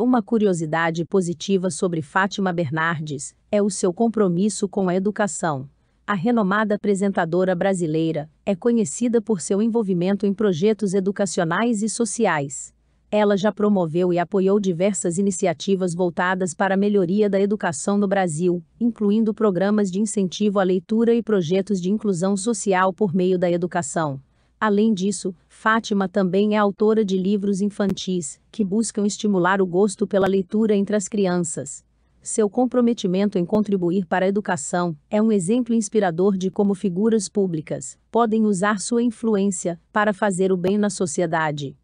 Uma curiosidade positiva sobre Fátima Bernardes é o seu compromisso com a educação. A renomada apresentadora brasileira é conhecida por seu envolvimento em projetos educacionais e sociais. Ela já promoveu e apoiou diversas iniciativas voltadas para a melhoria da educação no Brasil, incluindo programas de incentivo à leitura e projetos de inclusão social por meio da educação. Além disso, Fátima também é autora de livros infantis, que buscam estimular o gosto pela leitura entre as crianças. Seu comprometimento em contribuir para a educação é um exemplo inspirador de como figuras públicas podem usar sua influência para fazer o bem na sociedade.